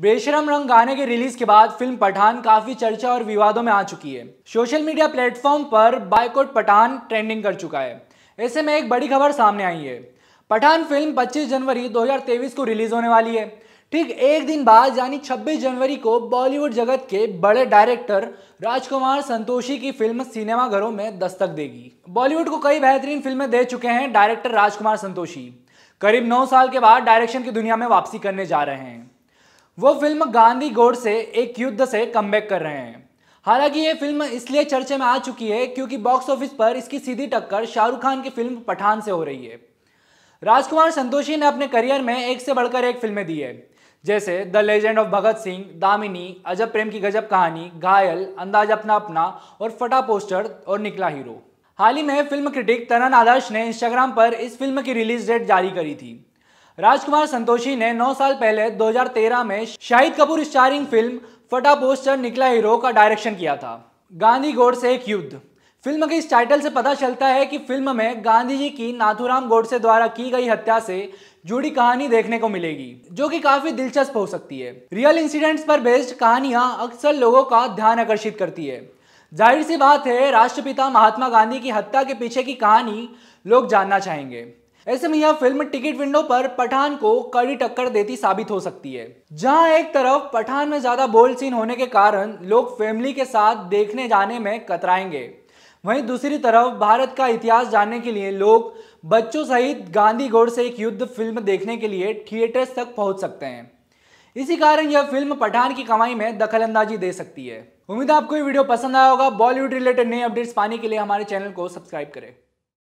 बेशरम रंग गाने के रिलीज के बाद फिल्म पठान काफी चर्चा और विवादों में आ चुकी है सोशल मीडिया प्लेटफॉर्म पर बायकोट पठान ट्रेंडिंग कर चुका है ऐसे में एक बड़ी खबर सामने आई है पठान फिल्म 25 जनवरी 2023 को रिलीज होने वाली है ठीक एक दिन बाद यानी 26 जनवरी को बॉलीवुड जगत के बड़े डायरेक्टर राजकुमार संतोषी की फिल्म सिनेमाघरों में दस्तक देगी बॉलीवुड को कई बेहतरीन फिल्में दे चुके हैं डायरेक्टर राजकुमार संतोषी करीब नौ साल के बाद डायरेक्शन की दुनिया में वापसी करने जा रहे हैं वो फिल्म गांधी गोड से एक युद्ध से कम कर रहे हैं हालांकि ये फिल्म इसलिए चर्चे में आ चुकी है क्योंकि बॉक्स ऑफिस पर इसकी सीधी टक्कर शाहरुख खान की फिल्म पठान से हो रही है राजकुमार संतोषी ने अपने करियर में एक से बढ़कर एक फिल्में दी है जैसे the legend of Bhagat Singh Damini Ajab Prem की गजब कहानी घायल अंदाज अपना अपना और फटा पोस्टर और निकला हीरो हाल ही में फिल्म क्रिटिक तरन आदर्श ने इंस्टाग्राम पर इस फिल्म की रिलीज डेट जारी करी थी राजकुमार संतोषी ने 9 साल पहले 2013 में शाहिद कपूर स्टारिंग फिल्म फटा पोस्टर निकला हीरो का डायरेक्शन किया था गांधी गोड से एक युद्ध फिल्म के इस टाइटल से पता चलता है कि फिल्म में गांधी जी की नाथुराम गोडसे द्वारा की गई हत्या से जुड़ी कहानी देखने को मिलेगी जो कि काफी दिलचस्प हो सकती है रियल इंसिडेंट्स पर बेस्ड कहानियां अक्सर लोगों का ध्यान आकर्षित करती है जाहिर सी बात है राष्ट्रपिता महात्मा गांधी की हत्या के पीछे की कहानी लोग जानना चाहेंगे ऐसे में यह फिल्म टिकट विंडो पर पठान को कड़ी टक्कर देती साबित हो सकती है जहां एक तरफ पठान में ज्यादा बोल्ड सीन होने के कारण लोग फैमिली के साथ देखने जाने में कतराएंगे वहीं दूसरी तरफ भारत का इतिहास जानने के लिए लोग बच्चों सहित गांधी गोड़ से एक युद्ध फिल्म देखने के लिए थिएटर्स तक पहुंच सकते हैं इसी कारण यह फिल्म पठान की कमाई में दखलंदाजी दे सकती है उम्मीद आपको ये वीडियो पसंद आया होगा बॉलीवुड रिलेटेड नए अपडेट्स पाने के लिए हमारे चैनल को सब्सक्राइब करें